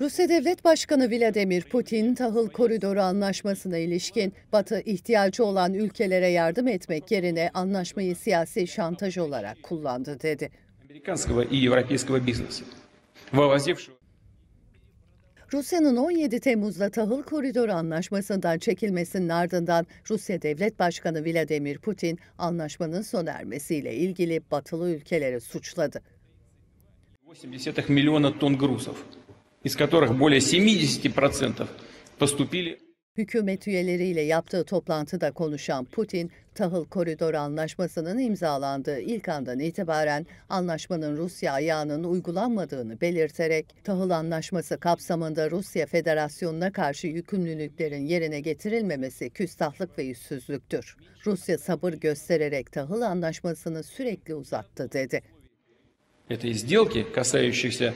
Rusya Devlet Başkanı Vladimir Putin, tahıl koridoru anlaşmasına ilişkin Batı ihtiyacı olan ülkelere yardım etmek yerine anlaşmayı siyasi şantaj olarak kullandı dedi. Rusya'nın 17 Temmuz'da tahıl koridoru anlaşmasından çekilmesinin ardından Rusya Devlet Başkanı Vladimir Putin anlaşmanın sona ermesiyle ilgili batılı ülkeleri suçladı. 80 milyon ton gruzov из которых более 70% поступили Hükümet üyeleriyle yaptığı toplantıda konuşan Putin, tahıl koridor anlaşmasının imzalandığı ilk andan itibaren anlaşmanın Rusya ayağının uygulanmadığını belirterek, tahıl anlaşması kapsamında Rusya Federasyonu'na karşı yükümlülüklerin yerine getirilmemesi küstahlık ve yüzsüzlüktür. Rusya sabır göstererek tahıl anlaşmasını sürekli uzattı dedi. Это сделки, касающиеся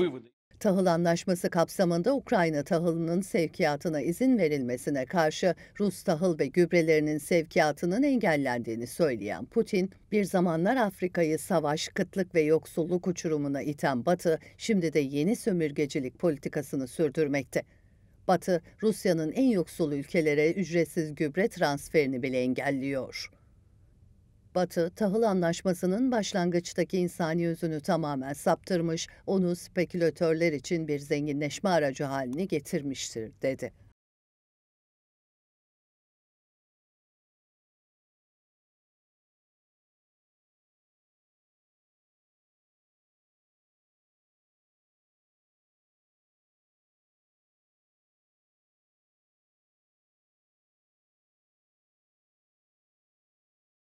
вывода Tahıl anlaşması kapsamında Ukrayna tahılının sevkiyatına izin verilmesine karşı Rus tahıl ve gübrelerinin sevkiyatının engellendiğini söyleyen Putin, bir zamanlar Afrika'yı savaş, kıtlık ve yoksulluk uçurumuna iten Batı, şimdi de yeni sömürgecilik politikasını sürdürmekte. Batı, Rusya'nın en yoksul ülkelere ücretsiz gübre transferini bile engelliyor. Batı, tahıl anlaşmasının başlangıçtaki insani yüzünü tamamen saptırmış, onu spekülatörler için bir zenginleşme aracı haline getirmiştir, dedi.